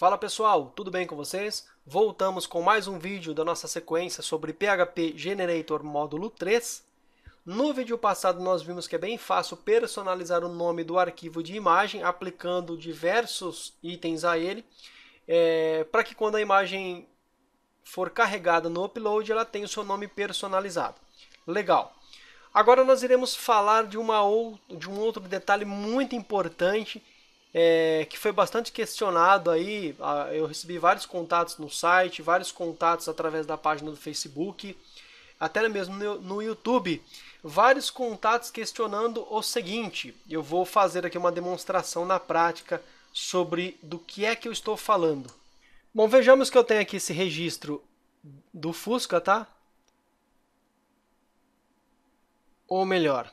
Fala pessoal, tudo bem com vocês? Voltamos com mais um vídeo da nossa sequência sobre PHP Generator módulo 3. No vídeo passado nós vimos que é bem fácil personalizar o nome do arquivo de imagem aplicando diversos itens a ele, é, para que quando a imagem for carregada no upload ela tenha o seu nome personalizado. Legal! Agora nós iremos falar de, uma ou, de um outro detalhe muito importante é, que foi bastante questionado aí. Eu recebi vários contatos no site, vários contatos através da página do Facebook, até mesmo no YouTube, vários contatos questionando o seguinte. Eu vou fazer aqui uma demonstração na prática sobre do que é que eu estou falando. Bom, vejamos que eu tenho aqui esse registro do Fusca, tá? Ou melhor,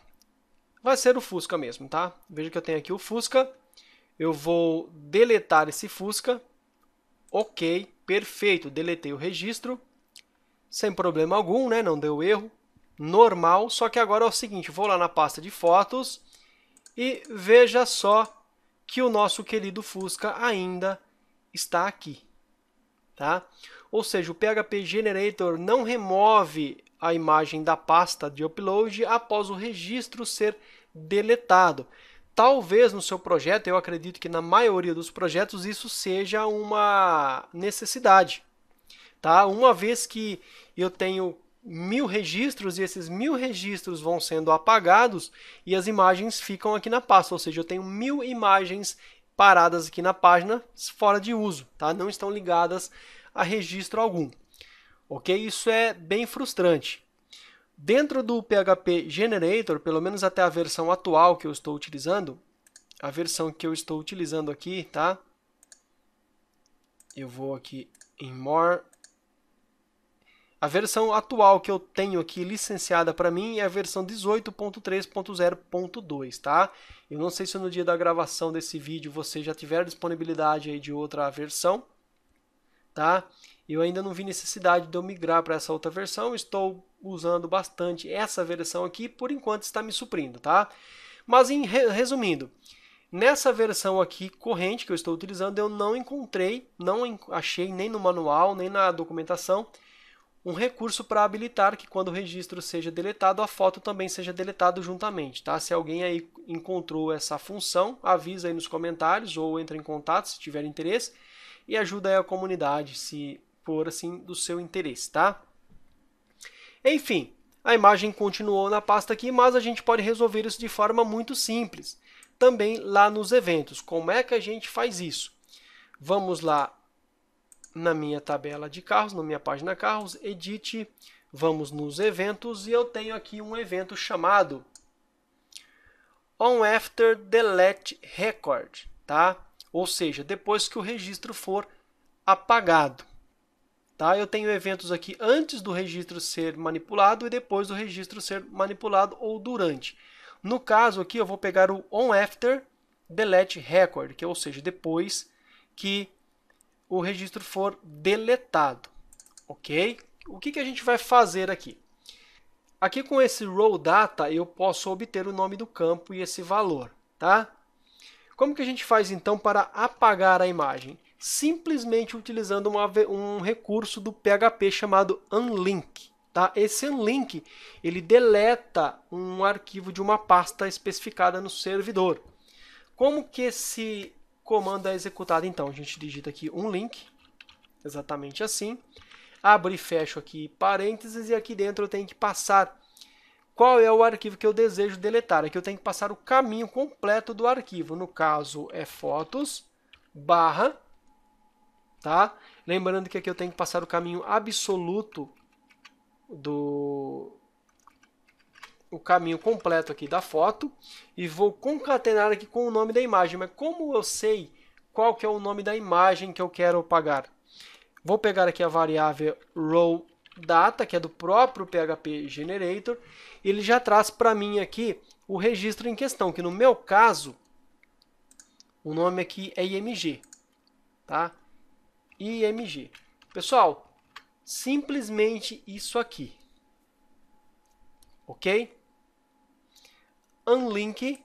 vai ser o Fusca mesmo, tá? Veja que eu tenho aqui o Fusca eu vou deletar esse Fusca. Ok, perfeito, deletei o registro. Sem problema algum, né? não deu erro. Normal, só que agora é o seguinte, vou lá na pasta de fotos e veja só que o nosso querido Fusca ainda está aqui. Tá? Ou seja, o PHP Generator não remove a imagem da pasta de upload após o registro ser deletado. Talvez no seu projeto, eu acredito que na maioria dos projetos isso seja uma necessidade, tá? Uma vez que eu tenho mil registros e esses mil registros vão sendo apagados e as imagens ficam aqui na pasta, ou seja, eu tenho mil imagens paradas aqui na página fora de uso, tá? Não estão ligadas a registro algum. Ok? Isso é bem frustrante. Dentro do PHP Generator, pelo menos até a versão atual que eu estou utilizando, a versão que eu estou utilizando aqui, tá? Eu vou aqui em More. A versão atual que eu tenho aqui licenciada para mim é a versão 18.3.0.2, tá? Eu não sei se no dia da gravação desse vídeo você já tiver disponibilidade aí de outra versão, tá? eu ainda não vi necessidade de eu migrar para essa outra versão. Estou usando bastante essa versão aqui, por enquanto está me suprindo, tá? Mas em resumindo, nessa versão aqui corrente que eu estou utilizando, eu não encontrei, não achei nem no manual, nem na documentação, um recurso para habilitar que quando o registro seja deletado, a foto também seja deletada juntamente, tá? Se alguém aí encontrou essa função, avisa aí nos comentários ou entre em contato se tiver interesse e ajuda aí a comunidade se assim do seu interesse, tá? Enfim, a imagem continuou na pasta aqui, mas a gente pode resolver isso de forma muito simples. Também lá nos eventos. Como é que a gente faz isso? Vamos lá na minha tabela de carros, na minha página carros, edit, vamos nos eventos e eu tenho aqui um evento chamado on after delete record, tá? Ou seja, depois que o registro for apagado. Tá? Eu tenho eventos aqui antes do registro ser manipulado e depois do registro ser manipulado ou durante. No caso aqui, eu vou pegar o on delete record, que é, ou seja, depois que o registro for deletado. Ok? O que, que a gente vai fazer aqui? Aqui com esse row data eu posso obter o nome do campo e esse valor, tá? Como que a gente faz então para apagar a imagem? simplesmente utilizando uma, um recurso do PHP chamado unlink. Tá? Esse unlink ele deleta um arquivo de uma pasta especificada no servidor. Como que esse comando é executado? Então, a gente digita aqui um link, exatamente assim. Abro e fecho aqui parênteses e aqui dentro eu tenho que passar qual é o arquivo que eu desejo deletar. Aqui eu tenho que passar o caminho completo do arquivo. No caso, é fotos barra tá? Lembrando que aqui eu tenho que passar o caminho absoluto do o caminho completo aqui da foto e vou concatenar aqui com o nome da imagem. Mas como eu sei qual que é o nome da imagem que eu quero apagar? Vou pegar aqui a variável row data, que é do próprio PHP Generator, ele já traz para mim aqui o registro em questão, que no meu caso, o nome aqui é IMG, tá? IMG. Pessoal, simplesmente isso aqui. Ok? Unlink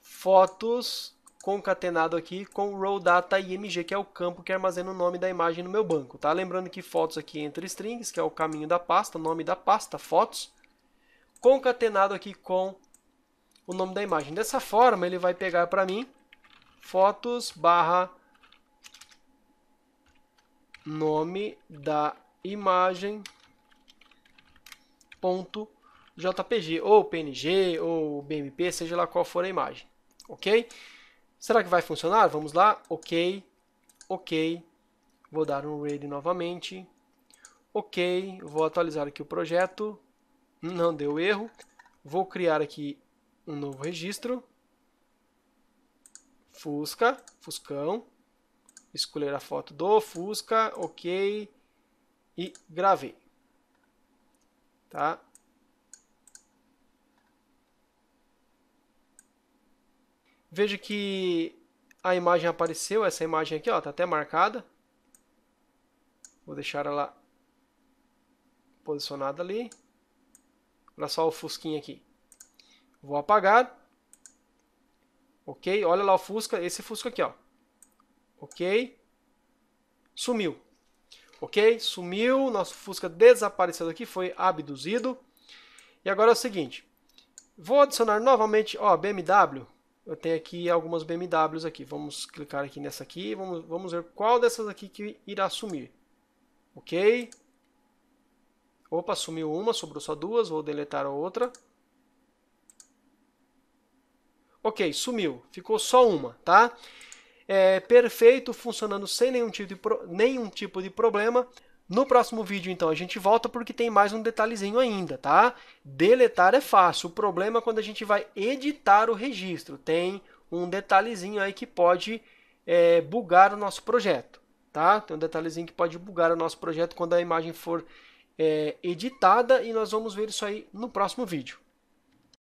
fotos concatenado aqui com row data img, que é o campo que armazena o nome da imagem no meu banco, tá? Lembrando que fotos aqui entre strings, que é o caminho da pasta, nome da pasta, fotos, concatenado aqui com o nome da imagem. Dessa forma, ele vai pegar para mim fotos barra nome da imagem ponto JPG, ou PNG, ou BMP, seja lá qual for a imagem, ok? Será que vai funcionar? Vamos lá, ok, ok, vou dar um read novamente, ok, vou atualizar aqui o projeto, não deu erro, vou criar aqui um novo registro, Fusca, Fuscão, escolher a foto do Fusca, ok, e gravei. Tá? Veja que a imagem apareceu, essa imagem aqui, ó, tá até marcada. Vou deixar ela posicionada ali. Olha só o fusquinha aqui. Vou apagar. Ok, olha lá o fusca, esse fusca aqui, ó ok? Sumiu, ok? Sumiu, nosso Fusca desapareceu aqui, foi abduzido. E agora é o seguinte, vou adicionar novamente, ó, BMW, eu tenho aqui algumas BMWs aqui, vamos clicar aqui nessa aqui, vamos, vamos ver qual dessas aqui que irá sumir, ok? Opa, sumiu uma, sobrou só duas, vou deletar a outra. Ok, sumiu, ficou só uma, tá? é, perfeito, funcionando sem nenhum tipo, de pro, nenhum tipo de problema. No próximo vídeo, então, a gente volta porque tem mais um detalhezinho ainda, tá? Deletar é fácil, o problema é quando a gente vai editar o registro. Tem um detalhezinho aí que pode é, bugar o nosso projeto, tá? Tem um detalhezinho que pode bugar o nosso projeto quando a imagem for é, editada e nós vamos ver isso aí no próximo vídeo.